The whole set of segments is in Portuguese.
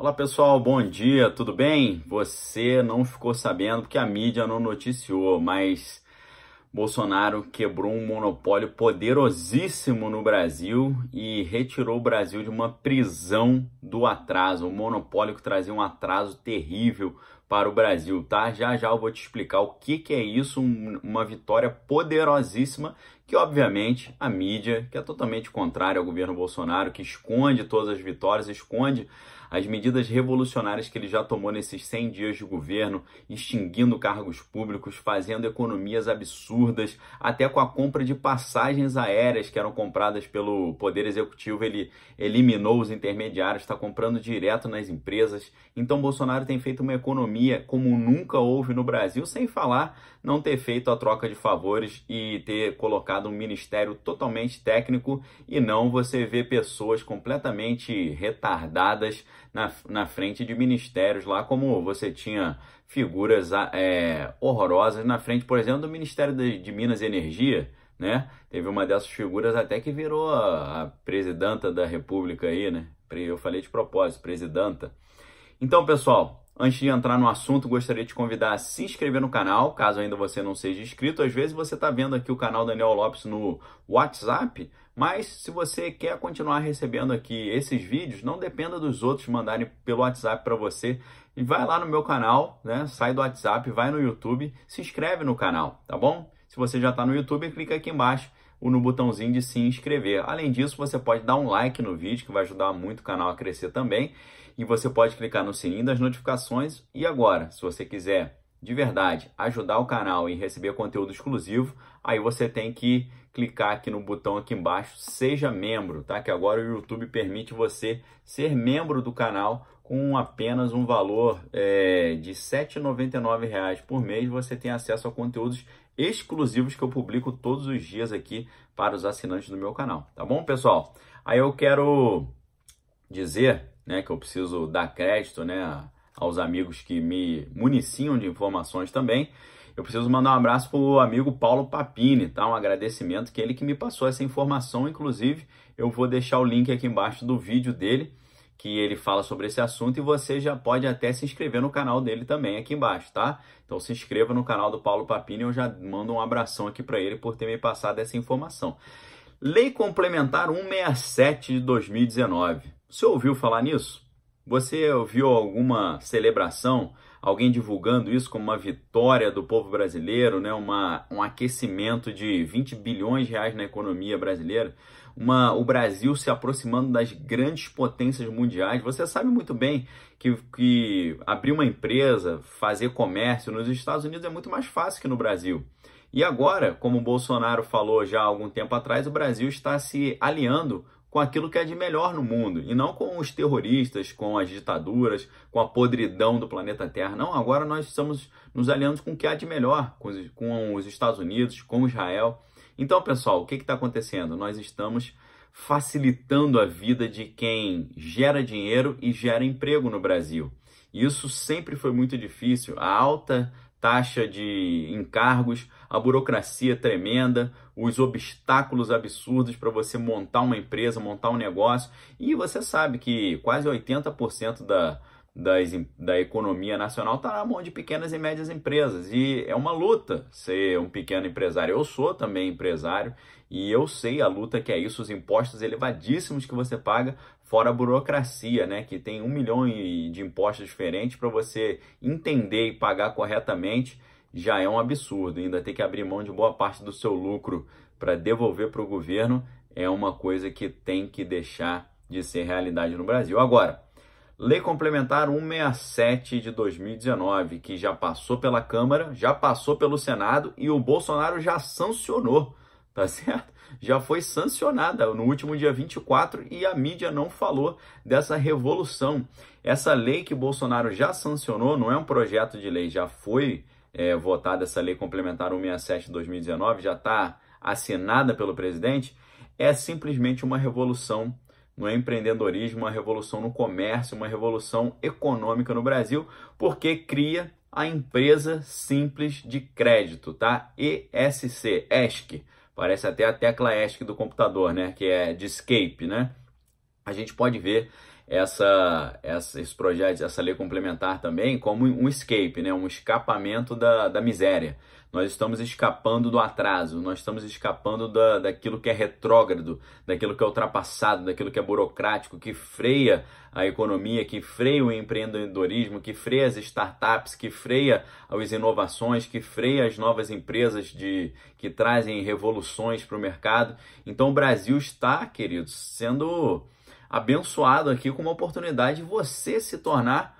Olá pessoal, bom dia, tudo bem? Você não ficou sabendo porque a mídia não noticiou, mas Bolsonaro quebrou um monopólio poderosíssimo no Brasil e retirou o Brasil de uma prisão do atraso, um monopólio que trazia um atraso terrível para o Brasil, tá? Já já eu vou te explicar o que, que é isso, um, uma vitória poderosíssima que obviamente a mídia, que é totalmente contrária ao governo Bolsonaro, que esconde todas as vitórias, esconde as medidas revolucionárias que ele já tomou nesses 100 dias de governo, extinguindo cargos públicos, fazendo economias absurdas, até com a compra de passagens aéreas que eram compradas pelo Poder Executivo, ele eliminou os intermediários, está comprando direto nas empresas. Então Bolsonaro tem feito uma economia pandemia como nunca houve no Brasil, sem falar não ter feito a troca de favores e ter colocado um ministério totalmente técnico e não você ver pessoas completamente retardadas na, na frente de ministérios lá, como você tinha figuras ah, é, horrorosas na frente, por exemplo, do Ministério de, de Minas e Energia, né? Teve uma dessas figuras até que virou a, a presidenta da República aí, né? Eu falei de propósito, presidenta. Então, pessoal, Antes de entrar no assunto, gostaria de te convidar a se inscrever no canal, caso ainda você não seja inscrito. Às vezes você está vendo aqui o canal Daniel Lopes no WhatsApp, mas se você quer continuar recebendo aqui esses vídeos, não dependa dos outros mandarem pelo WhatsApp para você. E vai lá no meu canal, né? Sai do WhatsApp, vai no YouTube, se inscreve no canal, tá bom? Se você já está no YouTube, clica aqui embaixo no botãozinho de se inscrever. Além disso, você pode dar um like no vídeo, que vai ajudar muito o canal a crescer também. E você pode clicar no sininho das notificações. E agora, se você quiser de verdade ajudar o canal e receber conteúdo exclusivo, aí você tem que clicar aqui no botão aqui embaixo, seja membro, tá? Que agora o YouTube permite você ser membro do canal com apenas um valor é, de R$ 7,99 por mês, você tem acesso a conteúdos exclusivos que eu publico todos os dias aqui para os assinantes do meu canal, tá bom, pessoal? Aí eu quero dizer né, que eu preciso dar crédito né, aos amigos que me municiam de informações também. Eu preciso mandar um abraço para o amigo Paulo Papini, tá? Um agradecimento que é ele que me passou essa informação, inclusive eu vou deixar o link aqui embaixo do vídeo dele que ele fala sobre esse assunto e você já pode até se inscrever no canal dele também aqui embaixo, tá? Então se inscreva no canal do Paulo Papini, eu já mando um abração aqui para ele por ter me passado essa informação. Lei Complementar 167 de 2019. Você ouviu falar nisso? Você ouviu alguma celebração, alguém divulgando isso como uma vitória do povo brasileiro, né? Uma, um aquecimento de 20 bilhões de reais na economia brasileira? uma, o Brasil se aproximando das grandes potências mundiais. Você sabe muito bem que, que abrir uma empresa, fazer comércio nos Estados Unidos é muito mais fácil que no Brasil. E agora, como o Bolsonaro falou já há algum tempo atrás, o Brasil está se aliando com aquilo que é de melhor no mundo e não com os terroristas, com as ditaduras, com a podridão do planeta Terra. Não, agora nós estamos nos aliando com o que há de melhor, com os, com os Estados Unidos, com Israel. Então, pessoal, o que está acontecendo? Nós estamos facilitando a vida de quem gera dinheiro e gera emprego no Brasil. Isso sempre foi muito difícil. A alta taxa de encargos, a burocracia tremenda, os obstáculos absurdos para você montar uma empresa, montar um negócio. E você sabe que quase 80% da das, da economia nacional está na mão de pequenas e médias empresas. E é uma luta ser um pequeno empresário. Eu sou também empresário e eu sei a luta que é isso, os impostos elevadíssimos que você paga, fora a burocracia, né? Que tem um milhão de impostos diferentes para você entender e pagar corretamente já é um absurdo. Ainda ter que abrir mão de boa parte do seu lucro para devolver para o governo é uma coisa que tem que deixar de ser realidade no Brasil. Agora, Lei Complementar 167 de 2019, que já passou pela Câmara, já passou pelo Senado e o Bolsonaro já sancionou, tá certo? Já foi sancionada no último dia 24 e a mídia não falou dessa revolução. Essa lei que Bolsonaro já sancionou não é um projeto de lei, já foi é, votada essa lei complementar 167 de 2019, já está assinada pelo presidente, é simplesmente uma revolução não é empreendedorismo, uma revolução no comércio, uma revolução econômica no Brasil, porque cria a empresa simples de crédito, tá? ESC, ESC. Parece até a tecla ESC do computador, né? Que é de escape, né? A gente pode ver essa, essa, esse projeto, essa lei complementar também como um escape, né? um escapamento da, da miséria. Nós estamos escapando do atraso, nós estamos escapando da, daquilo que é retrógrado, daquilo que é ultrapassado, daquilo que é burocrático, que freia a economia, que freia o empreendedorismo, que freia as startups, que freia as inovações, que freia as novas empresas de que trazem revoluções para o mercado. Então o Brasil está, queridos, sendo abençoado aqui com uma oportunidade de você se tornar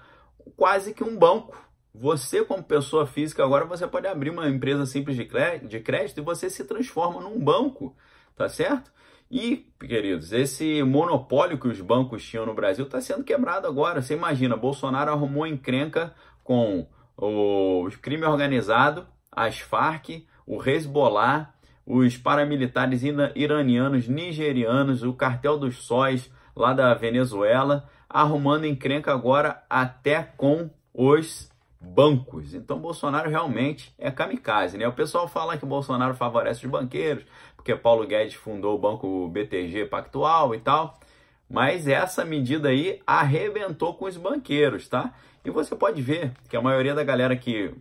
quase que um banco. Você, como pessoa física, agora você pode abrir uma empresa simples de crédito, de crédito e você se transforma num banco, tá certo? E, queridos, esse monopólio que os bancos tinham no Brasil está sendo quebrado agora. Você imagina, Bolsonaro arrumou encrenca com o crime organizado, as Farc, o Hezbollah, os paramilitares iranianos, nigerianos, o cartel dos sóis, lá da Venezuela, arrumando encrenca agora até com os bancos. Então Bolsonaro realmente é kamikaze, né? O pessoal fala que Bolsonaro favorece os banqueiros, porque Paulo Guedes fundou o banco BTG Pactual e tal. Mas essa medida aí arrebentou com os banqueiros, tá? E você pode ver que a maioria da galera que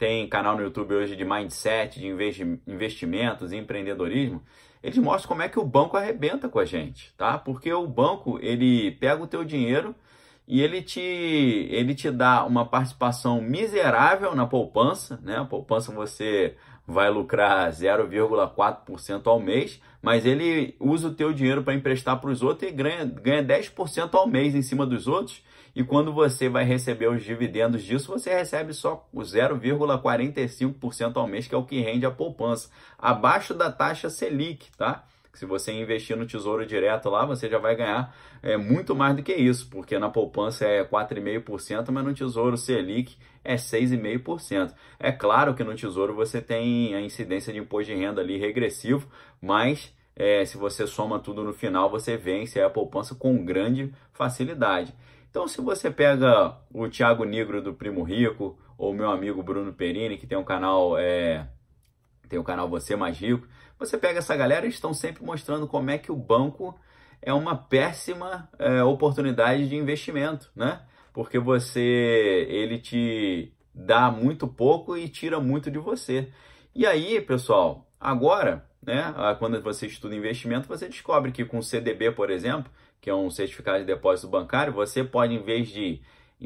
tem canal no YouTube hoje de mindset, de investimentos, empreendedorismo, eles mostram como é que o banco arrebenta com a gente, tá? Porque o banco, ele pega o teu dinheiro e ele te, ele te dá uma participação miserável na poupança, né? A poupança você vai lucrar 0,4% ao mês, mas ele usa o teu dinheiro para emprestar para os outros e ganha, ganha 10% ao mês em cima dos outros e quando você vai receber os dividendos disso, você recebe só 0,45% ao mês, que é o que rende a poupança, abaixo da taxa Selic, tá? Se você investir no Tesouro Direto lá, você já vai ganhar é, muito mais do que isso, porque na poupança é 4,5%, mas no Tesouro Selic é 6,5%. É claro que no Tesouro você tem a incidência de imposto de renda ali regressivo, mas é, se você soma tudo no final, você vence a poupança com grande facilidade. Então, se você pega o Thiago Negro do Primo Rico, ou meu amigo Bruno Perini, que tem um canal, é, tem o um canal Você Mais Rico, você pega essa galera, eles estão sempre mostrando como é que o banco é uma péssima é, oportunidade de investimento, né? Porque você, ele te dá muito pouco e tira muito de você. E aí, pessoal, agora, né, quando você estuda investimento, você descobre que com CDB, por exemplo, que é um certificado de depósito bancário, você pode, em vez de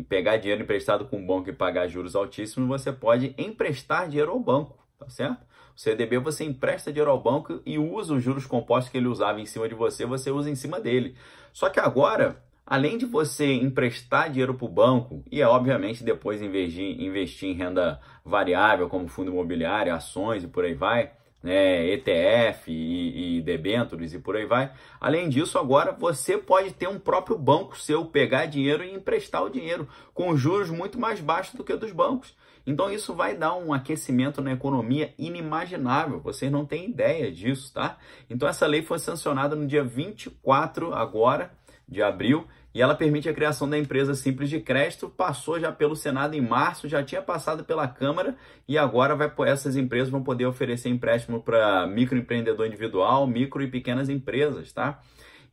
pegar dinheiro emprestado com o banco e pagar juros altíssimos, você pode emprestar dinheiro ao banco, tá certo? O CDB você empresta dinheiro ao banco e usa os juros compostos que ele usava em cima de você, você usa em cima dele. Só que agora, além de você emprestar dinheiro para o banco e, é obviamente, depois investir, investir em renda variável, como fundo imobiliário, ações e por aí vai, né, ETF e, e debêntures e por aí vai. Além disso, agora você pode ter um próprio banco seu, pegar dinheiro e emprestar o dinheiro com juros muito mais baixos do que dos bancos. Então isso vai dar um aquecimento na economia inimaginável, vocês não têm ideia disso, tá? Então essa lei foi sancionada no dia 24 agora de abril, e ela permite a criação da empresa simples de crédito, passou já pelo Senado em março, já tinha passado pela Câmara e agora vai, essas empresas vão poder oferecer empréstimo para microempreendedor individual, micro e pequenas empresas, tá?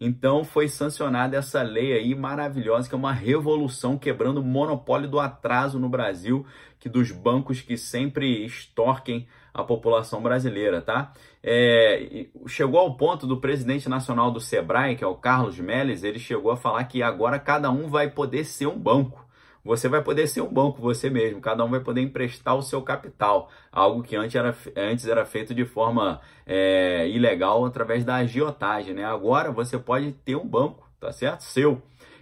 Então foi sancionada essa lei aí maravilhosa, que é uma revolução quebrando o monopólio do atraso no Brasil, que dos bancos que sempre extorquem a população brasileira, tá? É, chegou ao ponto do presidente nacional do Sebrae, que é o Carlos Melles, ele chegou a falar que agora cada um vai poder ser um banco você vai poder ser um banco você mesmo, cada um vai poder emprestar o seu capital, algo que antes era, antes era feito de forma é, ilegal através da agiotagem, né? Agora você pode ter um banco, tá certo? Seu.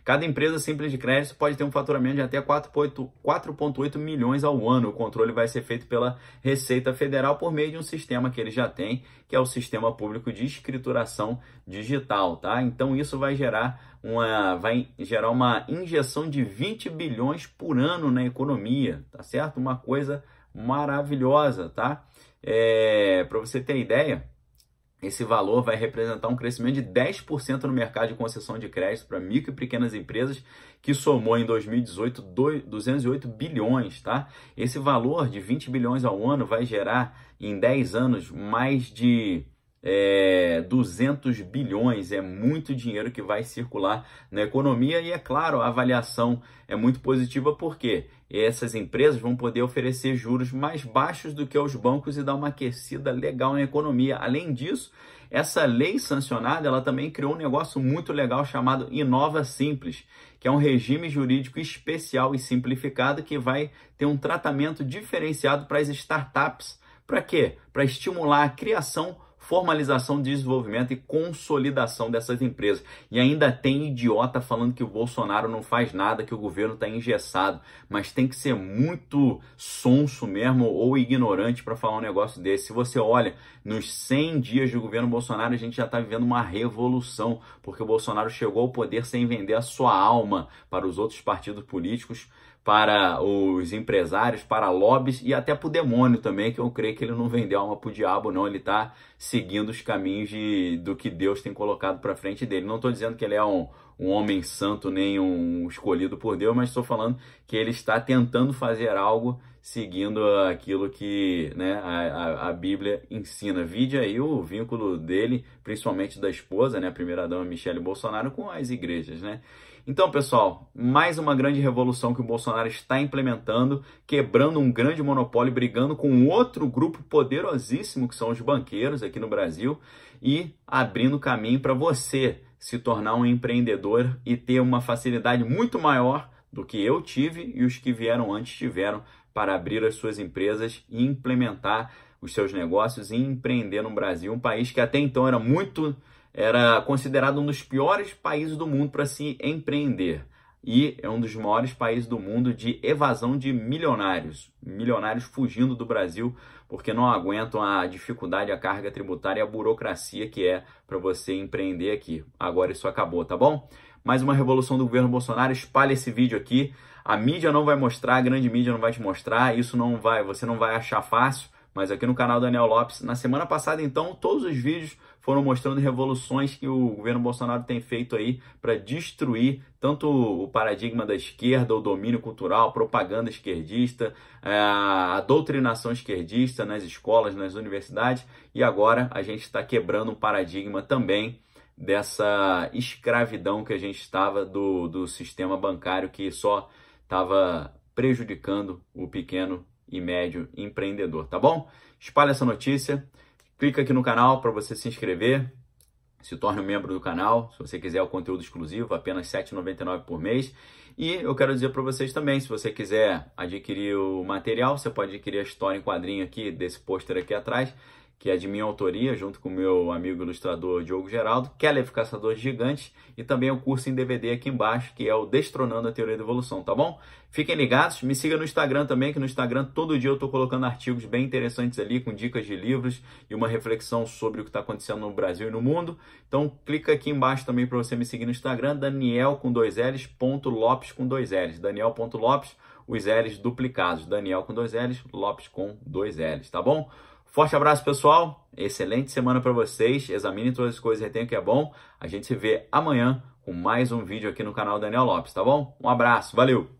Cada empresa simples de crédito pode ter um faturamento de até 4,8 milhões ao ano. O controle vai ser feito pela Receita Federal por meio de um sistema que ele já tem, que é o Sistema Público de Escrituração Digital, tá? Então isso vai gerar uma vai gerar uma injeção de 20 bilhões por ano na economia, tá certo? Uma coisa maravilhosa, tá? É, para você ter ideia, esse valor vai representar um crescimento de 10% no mercado de concessão de crédito para micro e pequenas empresas, que somou em 2018 208 bilhões, tá? Esse valor de 20 bilhões ao ano vai gerar em 10 anos mais de é, 200 bilhões, é muito dinheiro que vai circular na economia e, é claro, a avaliação é muito positiva porque essas empresas vão poder oferecer juros mais baixos do que aos bancos e dar uma aquecida legal na economia. Além disso, essa lei sancionada, ela também criou um negócio muito legal chamado Inova Simples, que é um regime jurídico especial e simplificado que vai ter um tratamento diferenciado para as startups. Para quê? Para estimular a criação formalização, desenvolvimento e consolidação dessas empresas. E ainda tem idiota falando que o Bolsonaro não faz nada, que o governo está engessado. Mas tem que ser muito sonso mesmo ou ignorante para falar um negócio desse. Se você olha, nos 100 dias do governo Bolsonaro, a gente já está vivendo uma revolução, porque o Bolsonaro chegou ao poder sem vender a sua alma para os outros partidos políticos para os empresários, para lobbies e até para o demônio também, que eu creio que ele não vendeu alma para o diabo, não. Ele está seguindo os caminhos de, do que Deus tem colocado para frente dele. Não estou dizendo que ele é um, um homem santo nem um escolhido por Deus, mas estou falando que ele está tentando fazer algo seguindo aquilo que né, a, a, a, Bíblia ensina. Vide aí o vínculo dele, principalmente da esposa, né, a primeira dama Michele Bolsonaro, com as igrejas, né? Então, pessoal, mais uma grande revolução que o Bolsonaro está implementando, quebrando um grande monopólio, brigando com outro grupo poderosíssimo que são os banqueiros aqui no Brasil e abrindo caminho para você se tornar um empreendedor e ter uma facilidade muito maior do que eu tive e os que vieram antes tiveram para abrir as suas empresas e implementar os seus negócios e empreender no Brasil, um país que até então era muito era considerado um dos piores países do mundo para se empreender e é um dos maiores países do mundo de evasão de milionários. Milionários fugindo do Brasil porque não aguentam a dificuldade, a carga tributária e a burocracia que é para você empreender aqui. Agora isso acabou, tá bom? Mais uma revolução do governo Bolsonaro, espalha esse vídeo aqui. A mídia não vai mostrar, a grande mídia não vai te mostrar, isso não vai, você não vai achar fácil, mas aqui no canal Daniel Lopes, na semana passada então, todos os vídeos foram mostrando revoluções que o governo Bolsonaro tem feito aí para destruir tanto o paradigma da esquerda, o domínio cultural, propaganda esquerdista, é, a doutrinação esquerdista nas escolas, nas universidades, e agora a gente está quebrando um paradigma também dessa escravidão que a gente estava do, do sistema bancário que só estava prejudicando o pequeno e médio empreendedor, tá bom? Espalhe essa notícia. Clica aqui no canal para você se inscrever, se torne um membro do canal, se você quiser o conteúdo exclusivo, apenas R$ 7,99 por mês. E eu quero dizer para vocês também, se você quiser adquirir o material, você pode adquirir a história em quadrinho aqui, desse pôster aqui atrás, que é de minha autoria, junto com meu amigo ilustrador Diogo Geraldo, Keller Caçador de Gigantes e também o um curso em DVD aqui embaixo, que é o Destronando a Teoria da Evolução, tá bom? Fiquem ligados, me siga no Instagram também, que no Instagram todo dia eu estou colocando artigos bem interessantes ali, com dicas de livros e uma reflexão sobre o que está acontecendo no Brasil e no mundo. Então clica aqui embaixo também para você me seguir no Instagram, Daniel com dois L's, ponto Lopes com dois L's, Daniel ponto Lopes, os L's duplicados, Daniel com dois L's, Lopes com dois L's, tá bom? Forte abraço, pessoal. Excelente semana para vocês. Examine todas as coisas e retenha o que é bom. A gente se vê amanhã com mais um vídeo aqui no canal Daniel Lopes, tá bom? Um abraço, valeu!